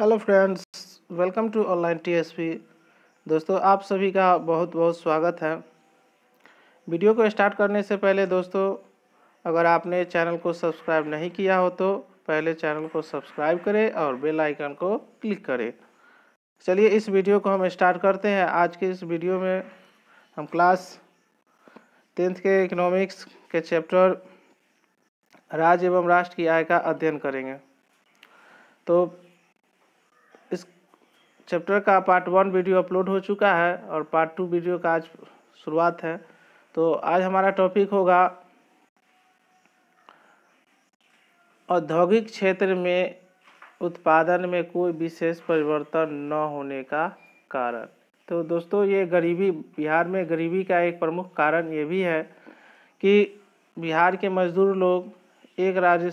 hello friends welcome to online TSP दोस्तों आप सभी का बहुत बहुत स्वागत है वीडियो को स्टार्ट करने से पहले दोस्तों अगर आपने चैनल को सब्सक्राइब नहीं किया हो तो पहले चैनल को सब्सक्राइब करें और बेल आइकन को क्लिक करें चलिए इस वीडियो को हम स्टार्ट करते हैं आज के इस वीडियो में हम क्लास टेंथ के इकोनॉमिक्स के चैप्टर राज्य एवं राष्ट्र की आय का अध्ययन करेंगे तो चैप्टर का पार्ट वन वीडियो अपलोड हो चुका है और पार्ट टू वीडियो का आज शुरुआत है तो आज हमारा टॉपिक होगा औद्योगिक क्षेत्र में उत्पादन में कोई विशेष परिवर्तन न होने का कारण तो दोस्तों ये गरीबी बिहार में गरीबी का एक प्रमुख कारण ये भी है कि बिहार के मजदूर लोग एक राज्य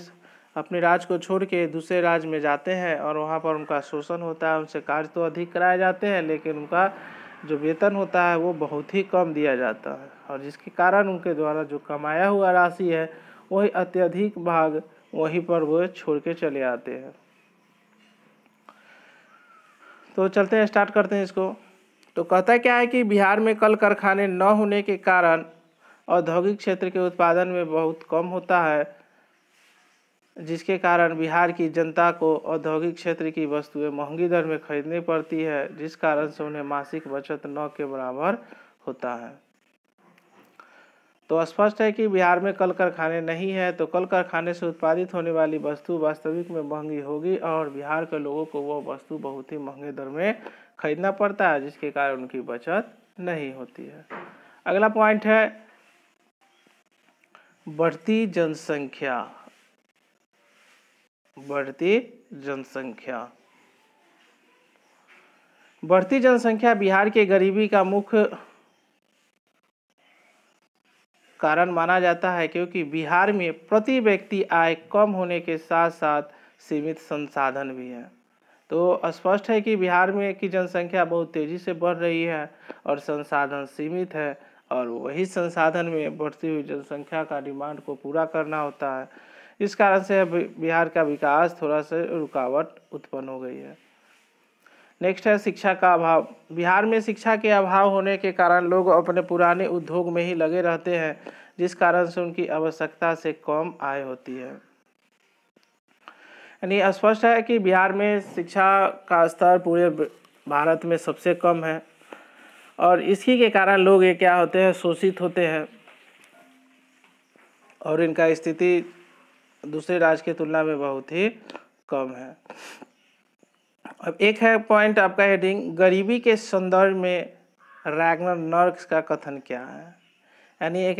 अपने राज्य को छोड़ के दूसरे राज्य में जाते हैं और वहाँ पर उनका शोषण होता है उनसे कार्य तो अधिक कराए जाते हैं लेकिन उनका जो वेतन होता है वो बहुत ही कम दिया जाता है और जिसके कारण उनके द्वारा जो कमाया हुआ राशि है वही अत्यधिक भाग वहीं पर वो छोड़ के चले आते हैं तो चलते हैं स्टार्ट करते हैं इसको तो कहता क्या है कि बिहार में कल कारखाने न होने के कारण औद्योगिक क्षेत्र के उत्पादन में बहुत कम होता है जिसके कारण बिहार की जनता को औद्योगिक क्षेत्र की वस्तुएं महंगी दर में खरीदनी पड़ती है जिस कारण से उन्हें मासिक बचत नौ के बराबर होता है तो स्पष्ट है कि बिहार में कल कारखाने नहीं है तो कल कारखाने से उत्पादित होने वाली वस्तु वास्तविक में महंगी होगी और बिहार के लोगों को वो वस्तु बहुत ही महंगे दर में खरीदना पड़ता है जिसके कारण उनकी बचत नहीं होती है अगला पॉइंट है बढ़ती जनसंख्या बढ़ती जनसंख्या बढ़ती जनसंख्या बिहार के गरीबी का मुख्य कारण माना जाता है क्योंकि बिहार में प्रति व्यक्ति आय कम होने के साथ साथ सीमित संसाधन भी हैं तो स्पष्ट है कि बिहार में की जनसंख्या बहुत तेज़ी से बढ़ रही है और संसाधन सीमित है और वही संसाधन में बढ़ती हुई जनसंख्या का डिमांड को पूरा करना होता है इस कारण से बिहार का विकास थोड़ा सा रुकावट उत्पन्न हो गई है नेक्स्ट है शिक्षा का अभाव बिहार में शिक्षा के अभाव होने के कारण लोग अपने पुराने उद्योग में ही लगे रहते हैं जिस कारण से उनकी आवश्यकता से कम आय होती है यानी स्पष्ट है कि बिहार में शिक्षा का स्तर पूरे भारत में सबसे कम है और इसी के कारण लोग ये क्या होते हैं शोषित होते हैं और इनका स्थिति दूसरे राज्य की तुलना में बहुत ही कम है अब एक है पॉइंट आपका हेडिंग गरीबी के संदर्भ में रैगनर नर्क्स का कथन क्या है यानी एक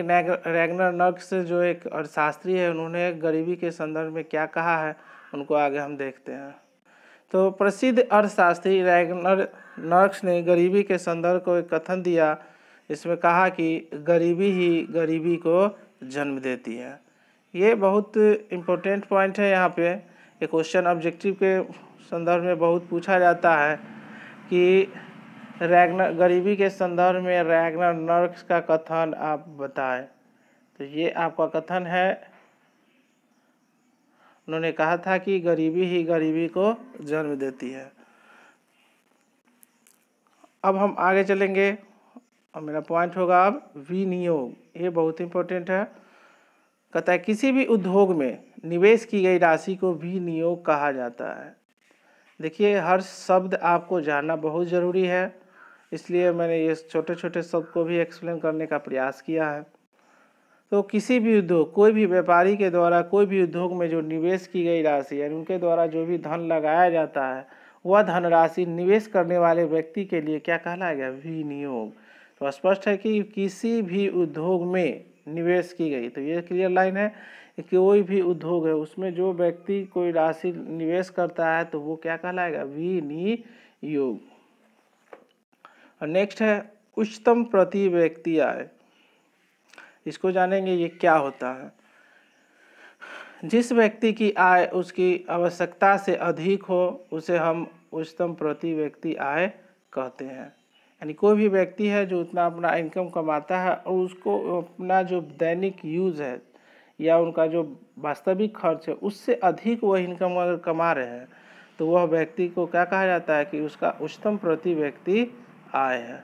रैगनर नर्क्स जो एक अर्थशास्त्री है उन्होंने गरीबी के संदर्भ में क्या कहा है उनको आगे हम देखते हैं तो प्रसिद्ध अर्थशास्त्री रैगनर नर्क्स ने गरीबी के संदर्भ को एक कथन दिया इसमें कहा कि गरीबी ही गरीबी को जन्म देती है ये बहुत इम्पोर्टेंट पॉइंट है यहाँ पे ये क्वेश्चन ऑब्जेक्टिव के संदर्भ में बहुत पूछा जाता है कि रैगनर गरीबी के संदर्भ में रैगनर नर्क का कथन आप बताएं तो ये आपका कथन है उन्होंने कहा था कि गरीबी ही गरीबी को जन्म देती है अब हम आगे चलेंगे और मेरा पॉइंट होगा अब विनियोग ये बहुत इम्पोर्टेंट है कहता है किसी भी उद्योग में निवेश की गई राशि को भी नियोग कहा जाता है देखिए हर शब्द आपको जानना बहुत ज़रूरी है इसलिए मैंने ये छोटे छोटे शब्द को भी एक्सप्लेन करने का प्रयास किया है तो किसी भी उद्योग कोई भी व्यापारी के द्वारा कोई भी उद्योग में जो निवेश की गई राशि यानी उनके द्वारा जो भी धन लगाया जाता है वह धनराशि निवेश करने वाले व्यक्ति के लिए क्या कहलाएगा विनियोग तो स्पष्ट है कि किसी भी उद्योग में निवेश की गई तो ये क्लियर लाइन है कि कोई भी उद्योग है उसमें जो व्यक्ति कोई राशि निवेश करता है तो वो क्या कहलाएगा विनियोग और नेक्स्ट है उच्चतम प्रति व्यक्ति आय इसको जानेंगे ये क्या होता है जिस व्यक्ति की आय उसकी आवश्यकता से अधिक हो उसे हम उच्चतम प्रति व्यक्ति आय कहते हैं यानी कोई भी व्यक्ति है जो उतना अपना इनकम कमाता है और उसको अपना जो दैनिक यूज़ है या उनका जो वास्तविक खर्च है उससे अधिक वह इनकम अगर कमा रहे हैं तो वह व्यक्ति को क्या कहा जाता है कि उसका उच्चतम प्रति व्यक्ति आय है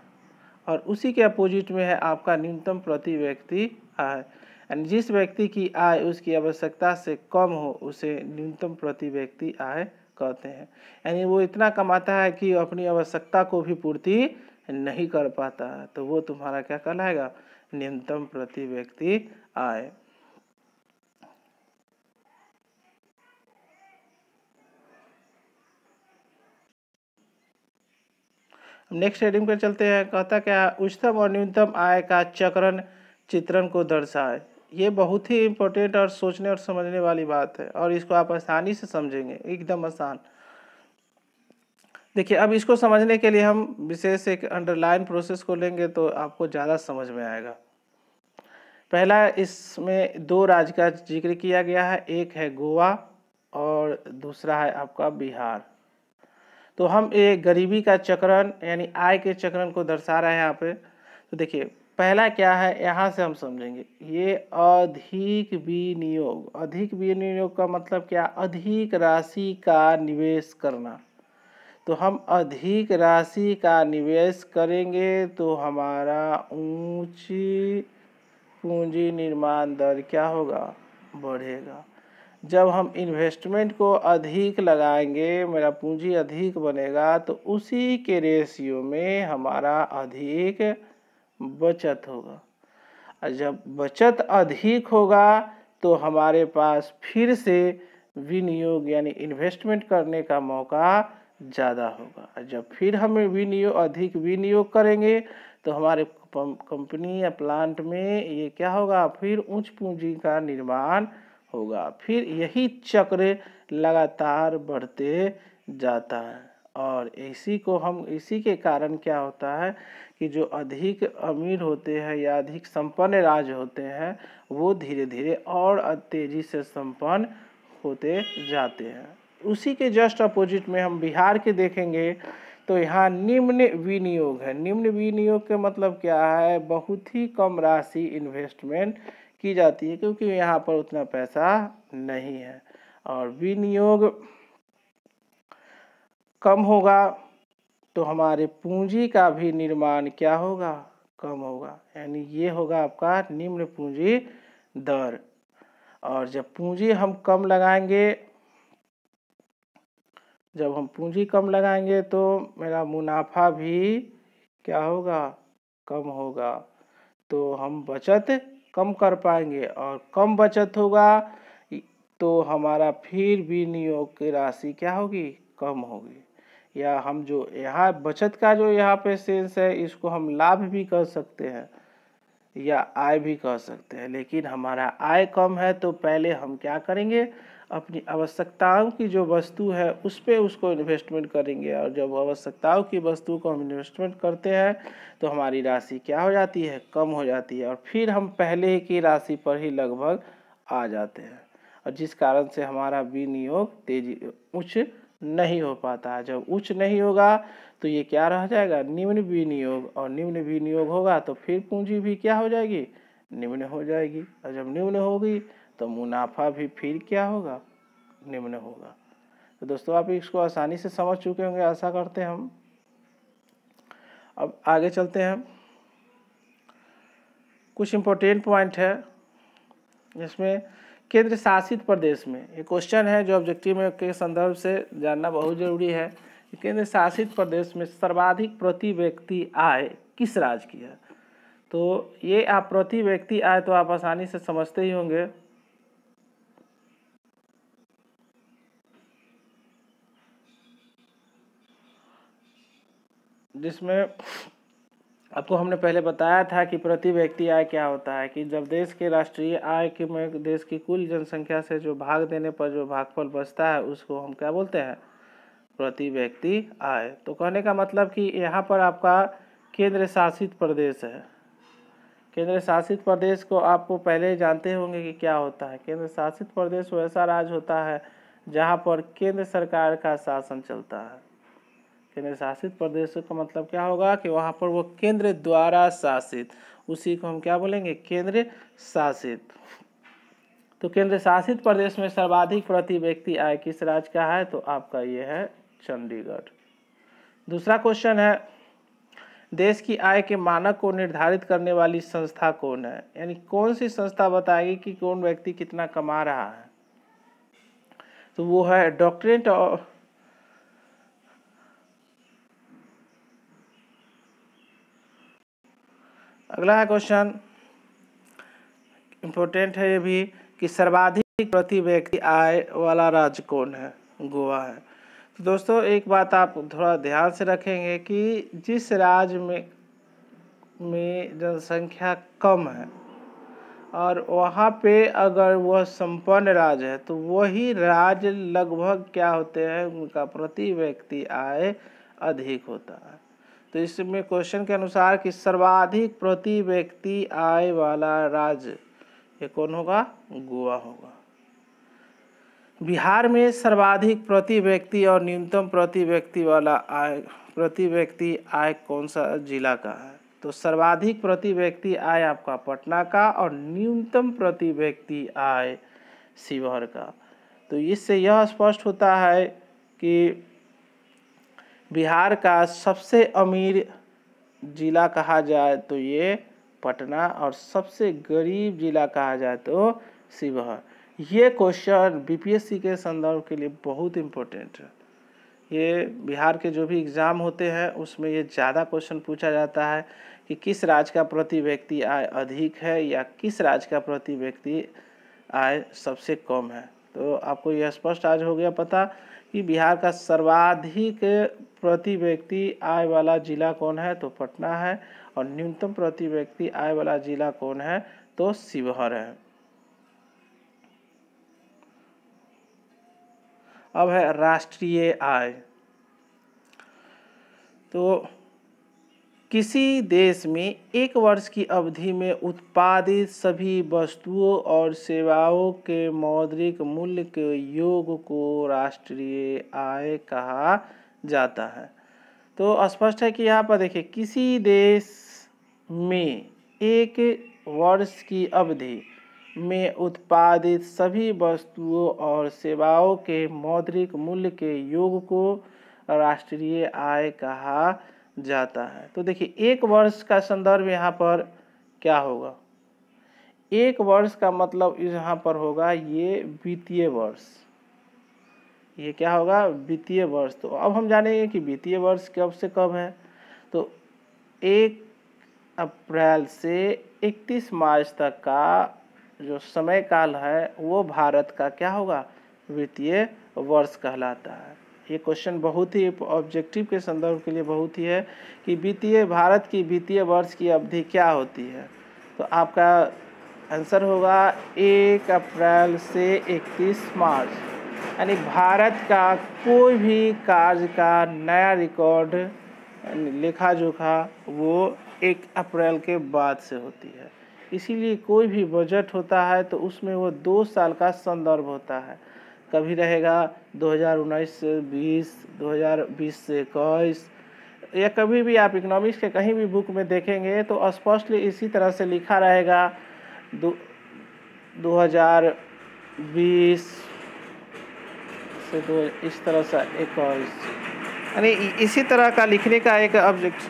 और उसी के अपोजिट में है आपका न्यूनतम प्रति व्यक्ति आय यानी जिस व्यक्ति की आय उसकी आवश्यकता से कम हो उसे न्यूनतम प्रति व्यक्ति आय कहते हैं यानी वो इतना कमाता है कि अपनी आवश्यकता को भी पूर्ति नहीं कर पाता तो वो तुम्हारा क्या कहलाएगा न्यूनतम प्रति व्यक्ति आय नेक्स्ट हेडिंग पर चलते हैं कहता क्या उच्चतम और न्यूनतम आय का चक्रण चित्रण को दर्शाए ये बहुत ही इम्पोर्टेंट और सोचने और समझने वाली बात है और इसको आप आसानी से समझेंगे एकदम आसान देखिए अब इसको समझने के लिए हम विशेष एक अंडरलाइन प्रोसेस को लेंगे तो आपको ज़्यादा समझ में आएगा पहला इसमें दो राज्य का जिक्र किया गया है एक है गोवा और दूसरा है आपका बिहार तो हम ये गरीबी का चक्रण यानी आय के चक्रण को दर्शा रहे हैं यहाँ पे तो देखिए पहला क्या है यहाँ से हम समझेंगे ये अधिक विनियोग अधिक विनियोग का मतलब क्या अधिक राशि का निवेश करना तो हम अधिक राशि का निवेश करेंगे तो हमारा ऊंची पूंजी निर्माण दर क्या होगा बढ़ेगा जब हम इन्वेस्टमेंट को अधिक लगाएंगे मेरा पूंजी अधिक बनेगा तो उसी के रेशियो में हमारा अधिक बचत होगा और जब बचत अधिक होगा तो हमारे पास फिर से विनियोग यानी इन्वेस्टमेंट करने का मौका ज़्यादा होगा जब फिर हम विनियोग अधिक विनियोग करेंगे तो हमारे कंपनी या प्लांट में ये क्या होगा फिर उच्च पूंजी का निर्माण होगा फिर यही चक्र लगातार बढ़ते जाता है और इसी को हम इसी के कारण क्या होता है कि जो अधिक अमीर होते हैं या अधिक संपन्न राज होते हैं वो धीरे धीरे और तेज़ी से संपन्न होते जाते हैं उसी के जस्ट अपोजिट में हम बिहार के देखेंगे तो यहाँ निम्न विनियोग है निम्न विनियोग के मतलब क्या है बहुत ही कम राशि इन्वेस्टमेंट की जाती है क्योंकि यहाँ पर उतना पैसा नहीं है और विनियोग कम होगा तो हमारे पूंजी का भी निर्माण क्या होगा कम होगा यानी ये होगा आपका निम्न पूंजी दर और जब पूंजी हम कम लगाएंगे जब हम पूंजी कम लगाएंगे तो मेरा मुनाफा भी क्या होगा कम होगा तो हम बचत कम कर पाएंगे और कम बचत होगा तो हमारा फिर भी नियोग की राशि क्या होगी कम होगी या हम जो यहाँ बचत का जो यहाँ पे सेंस है इसको हम लाभ भी कर सकते हैं या आय भी कह सकते हैं लेकिन हमारा आय कम है तो पहले हम क्या करेंगे अपनी आवश्यकताओं की जो वस्तु है उस पर उसको इन्वेस्टमेंट करेंगे और जब आवश्यकताओं की वस्तु को हम इन्वेस्टमेंट करते हैं तो हमारी राशि क्या हो जाती है कम हो जाती है और फिर हम पहले की राशि पर ही लगभग आ जाते हैं और जिस कारण से हमारा विनियोग तेजी उच्च नहीं हो पाता है जब उच्च नहीं होगा तो ये क्या रह जाएगा निम्न विनियोग और निम्न विनियोग होगा तो फिर पूंजी भी क्या हो जाएगी निम्न हो जाएगी और जब निम्न होगी तो मुनाफा भी फिर क्या होगा निम्न होगा तो दोस्तों आप इसको आसानी से समझ चुके होंगे ऐसा करते हैं हम अब आगे चलते हैं कुछ इम्पोर्टेंट पॉइंट है जिसमें केंद्र शासित प्रदेश में ये क्वेश्चन है जो ऑब्जेक्टिव के संदर्भ से जानना बहुत जरूरी है केंद्र शासित प्रदेश में सर्वाधिक प्रति व्यक्ति आय किस राज्य की है तो ये आप प्रति व्यक्ति आय तो आप आसानी से समझते ही होंगे जिसमें आपको हमने पहले बताया था कि प्रति व्यक्ति आय क्या होता है कि जब देश के राष्ट्रीय आय के में देश की कुल जनसंख्या से जो भाग देने पर जो भागफल बचता है उसको हम क्या बोलते हैं प्रति व्यक्ति आय तो कहने का मतलब कि यहाँ पर आपका केंद्र शासित प्रदेश है केंद्र शासित प्रदेश को आपको पहले ही जानते होंगे कि क्या होता है केंद्र शासित प्रदेश वैसा राज्य होता है जहाँ पर केंद्र सरकार का शासन चलता है केंद्र शासित प्रदेश का मतलब क्या होगा कि वहाँ पर वो केंद्र द्वारा शासित उसी को हम क्या बोलेंगे केंद्र शासित तो केंद्र शासित प्रदेश में सर्वाधिक प्रति व्यक्ति आय किस राज्य का है तो आपका ये है चंडीगढ़ दूसरा क्वेश्चन है देश की आय के मानक को निर्धारित करने वाली संस्था कौन है यानी कौन सी संस्था बताएगी कि कौन व्यक्ति कितना कमा रहा है तो वो है डॉक्टरेट ऑफ अगला क्वेश्चन इम्पोर्टेंट है ये भी कि सर्वाधिक प्रति व्यक्ति आय वाला राज्य कौन है गोवा है तो दोस्तों एक बात आप थोड़ा ध्यान से रखेंगे कि जिस राज्य में में जनसंख्या कम है और वहाँ पे अगर वह संपन्न राज्य है तो वही राज्य लगभग क्या होते हैं उनका प्रति व्यक्ति आय अधिक होता है तो इसमें क्वेश्चन के अनुसार कि सर्वाधिक प्रति व्यक्ति आय वाला राज्य ये कौन होगा गोवा होगा बिहार में सर्वाधिक प्रति व्यक्ति और न्यूनतम प्रति व्यक्ति वाला आय प्रति व्यक्ति आय कौन सा जिला का है तो सर्वाधिक प्रति व्यक्ति आय आपका पटना का और न्यूनतम प्रति व्यक्ति आय शिवहर का तो इससे यह स्पष्ट होता है कि बिहार का सबसे अमीर ज़िला कहा जाए तो ये पटना और सबसे गरीब ज़िला कहा जाए तो शिवहर ये क्वेश्चन बीपीएससी के संदर्भ के लिए बहुत इम्पोर्टेंट है ये बिहार के जो भी एग्ज़ाम होते हैं उसमें ये ज़्यादा क्वेश्चन पूछा जाता है कि किस राज्य का प्रति व्यक्ति आय अधिक है या किस राज्य का प्रति व्यक्ति आय सबसे कम है तो आपको यह स्पष्ट आज हो गया पता कि बिहार का सर्वाधिक प्रति व्यक्ति आय वाला जिला कौन है तो पटना है और न्यूनतम प्रति व्यक्ति आय वाला जिला कौन है तो शिवहर है अब है राष्ट्रीय आय तो किसी देश में एक वर्ष की अवधि में उत्पादित सभी वस्तुओं और सेवाओं के मौद्रिक मूल्य के योग को राष्ट्रीय आय कहा जाता है तो स्पष्ट है कि यहाँ पर देखिए किसी देश में एक वर्ष की अवधि में उत्पादित सभी वस्तुओं और सेवाओं के मौद्रिक मूल्य के योग को राष्ट्रीय आय कहा जाता है तो देखिए एक वर्ष का संदर्भ यहाँ पर क्या होगा एक वर्ष का मतलब यहाँ पर होगा ये वित्तीय वर्ष ये क्या होगा वित्तीय वर्ष तो अब हम जानेंगे कि वित्तीय वर्ष कब से कब है तो एक अप्रैल से 31 मार्च तक का जो समय काल है वो भारत का क्या होगा वित्तीय वर्ष कहलाता है ये क्वेश्चन बहुत ही ऑब्जेक्टिव के संदर्भ के लिए बहुत ही है कि वित्तीय भारत की वित्तीय वर्ष की अवधि क्या होती है तो आपका आंसर होगा एक अप्रैल से इकतीस मार्च यानी भारत का कोई भी कार्य का नया रिकॉर्ड लेखा जोखा वो एक अप्रैल के बाद से होती है इसीलिए कोई भी बजट होता है तो उसमें वो दो साल का संदर्भ होता है कभी रहेगा दो हज़ार उन्नीस से बीस दो हज़ार बीस से इक्कीस या कभी भी आप इकोनॉमिक्स के कहीं भी बुक में देखेंगे तो स्पष्टली इसी तरह से लिखा रहेगा दो हज़ार बीस से दो इस तरह से इक्कीस यानी इसी तरह का लिखने का एक ऑब्जेक्ट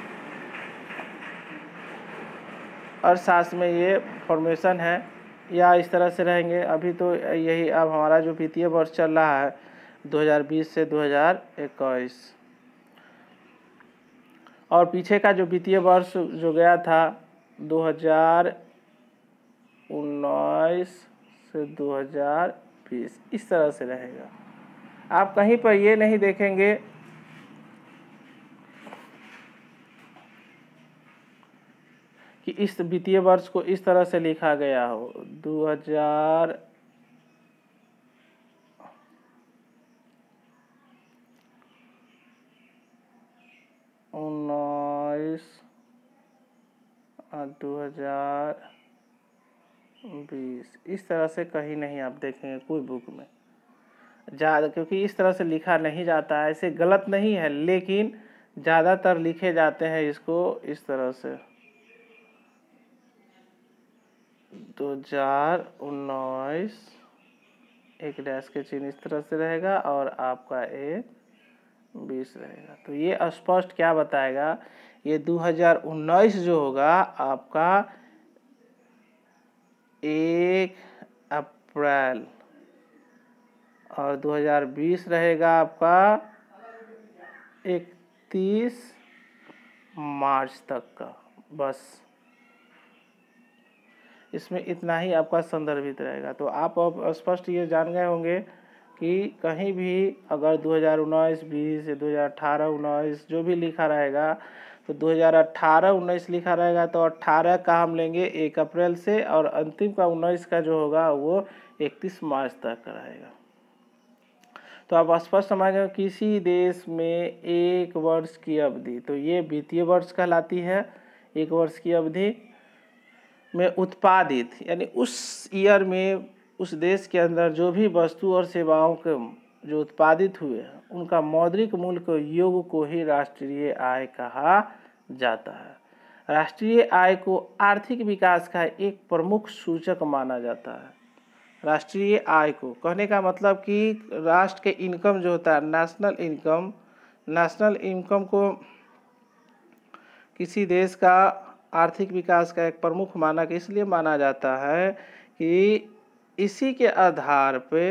अर्थशास्त्र में ये फॉर्मेशन है या इस तरह से रहेंगे अभी तो यही अब हमारा जो वित्तीय वर्ष चल रहा है 2020 से 2021 और पीछे का जो वित्तीय वर्ष जो गया था 2019 से 2020 इस तरह से रहेगा आप कहीं पर ये नहीं देखेंगे कि इस वित्तीय वर्ष को इस तरह से लिखा गया हो 2019 उन्नीस दो हजार बीस इस तरह से कहीं नहीं आप देखेंगे कोई बुक में ज़्यादा क्योंकि इस तरह से लिखा नहीं जाता है ऐसे गलत नहीं है लेकिन ज़्यादातर लिखे जाते हैं इसको इस तरह से दो हजार उन्नीस एक डैश के चिन्ह इस तरह से रहेगा और आपका एक बीस रहेगा तो ये स्पष्ट क्या बताएगा ये दो हजार उन्नीस जो होगा आपका एक अप्रैल और 2020 रहेगा आपका 31 मार्च तक का बस इसमें इतना ही आपका संदर्भित रहेगा तो आप अब स्पष्ट ये जान गए होंगे कि कहीं भी अगर दो हज़ार उन्नीस बीस या दो हज़ार अठारह उन्नीस जो भी लिखा रहेगा तो दो हज़ार अठारह उन्नीस लिखा रहेगा तो अट्ठारह का हम लेंगे एक अप्रैल से और अंतिम का उन्नीस का जो होगा वो इकतीस मार्च तक रहेगा तो आप स्पष्ट समझ गए किसी देश में एक वर्ष की अवधि तो ये वित्तीय वर्ष कहलाती है एक वर्ष की अवधि में उत्पादित यानी उस ईयर में उस देश के अंदर जो भी वस्तु और सेवाओं के जो उत्पादित हुए हैं उनका मौद्रिक मूल्य को योग को ही राष्ट्रीय आय कहा जाता है राष्ट्रीय आय को आर्थिक विकास का एक प्रमुख सूचक माना जाता है राष्ट्रीय आय को कहने का मतलब कि राष्ट्र के इनकम जो होता है नेशनल इनकम नेशनल इनकम को किसी देश का आर्थिक विकास का एक प्रमुख मानक इसलिए माना जाता है कि इसी के आधार पे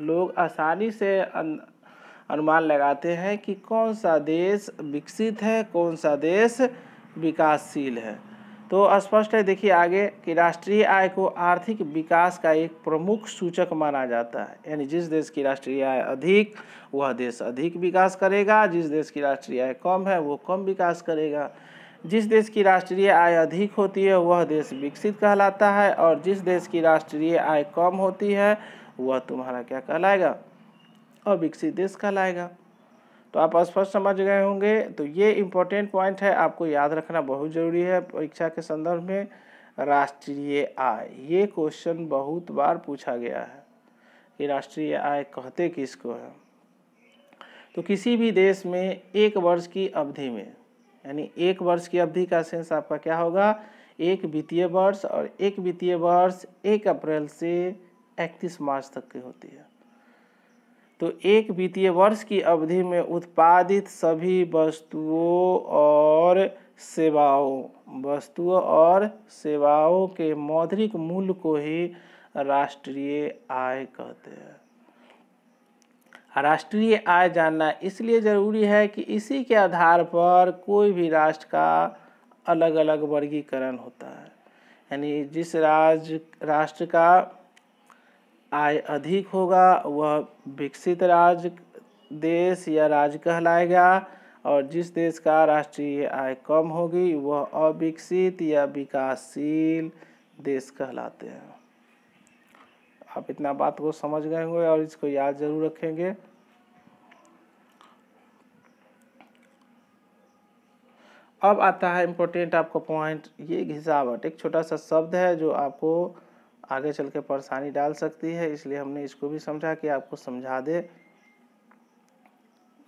लोग आसानी से अनुमान लगाते हैं कि कौन सा देश विकसित है कौन सा देश विकासशील है तो स्पष्ट है देखिए आगे कि राष्ट्रीय आय को आर्थिक विकास का एक प्रमुख सूचक माना जाता है यानी जिस देश की राष्ट्रीय आय अधिक वह देश अधिक विकास करेगा जिस देश की राष्ट्रीय आय कम है वो कम विकास करेगा जिस देश की राष्ट्रीय आय अधिक होती है वह देश विकसित कहलाता है और जिस देश की राष्ट्रीय आय कम होती है वह तुम्हारा क्या कहलाएगा अविकसित देश कहलाएगा तो आप स्पष्ट समझ गए होंगे तो ये इम्पोर्टेंट पॉइंट है आपको याद रखना बहुत ज़रूरी है परीक्षा के संदर्भ में राष्ट्रीय आय ये क्वेश्चन बहुत बार पूछा गया है कि राष्ट्रीय आय कहते किसको है तो किसी भी देश में एक वर्ष की अवधि में यानी एक वर्ष की अवधि का सेंस आपका क्या होगा एक वित्तीय वर्ष और एक वित्तीय वर्ष एक अप्रैल से इकतीस मार्च तक की होती है तो एक वित्तीय वर्ष की अवधि में उत्पादित सभी वस्तुओं और सेवाओं वस्तुओं और सेवाओं के मौद्रिक मूल्य को ही राष्ट्रीय आय कहते हैं राष्ट्रीय आय जानना इसलिए ज़रूरी है कि इसी के आधार पर कोई भी राष्ट्र का अलग अलग वर्गीकरण होता है यानी जिस राज्य राष्ट्र का आय अधिक होगा वह विकसित राज्य देश या राज्य कहलाएगा और जिस देश का राष्ट्रीय आय कम होगी वह अविकसित या विकासशील देश कहलाते हैं आप इतना बात को समझ गए होंगे और इसको याद जरूर रखेंगे अब आता है इम्पोर्टेंट आपको पॉइंट ये घिसावट एक छोटा सा शब्द है जो आपको आगे चल के परेशानी डाल सकती है इसलिए हमने इसको भी समझा कि आपको समझा दे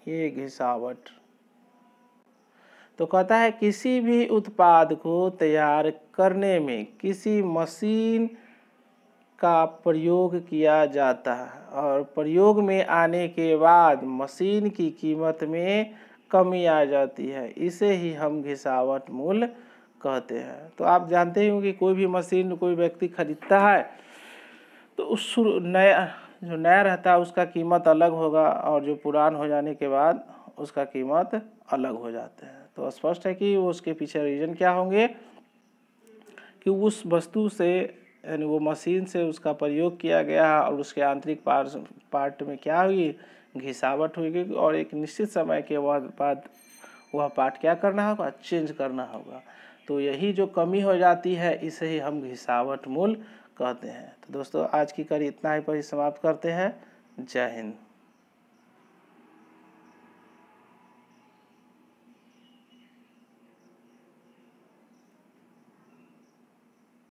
ये घिसावट तो कहता है किसी भी उत्पाद को तैयार करने में किसी मशीन का प्रयोग किया जाता है और प्रयोग में आने के बाद मशीन की कीमत में कमी आ जाती है इसे ही हम घिसावट मूल कहते हैं तो आप जानते ही कि कोई भी मशीन कोई व्यक्ति खरीदता है तो उस नया जो नया रहता है उसका कीमत अलग होगा और जो पुरान हो जाने के बाद उसका कीमत अलग हो जाते हैं तो स्पष्ट है कि उसके पीछे रीजन क्या होंगे कि उस वस्तु से यानी वो मशीन से उसका प्रयोग किया गया और उसके आंतरिक पार्ट पार्ट में क्या हुई घिसावट हुई और एक निश्चित समय के बाद वह पार्ट क्या करना होगा चेंज करना होगा तो यही जो कमी हो जाती है इसे ही हम घिसावट मूल कहते हैं तो दोस्तों आज की कड़ी इतना ही पर ही समाप्त करते हैं जय हिंद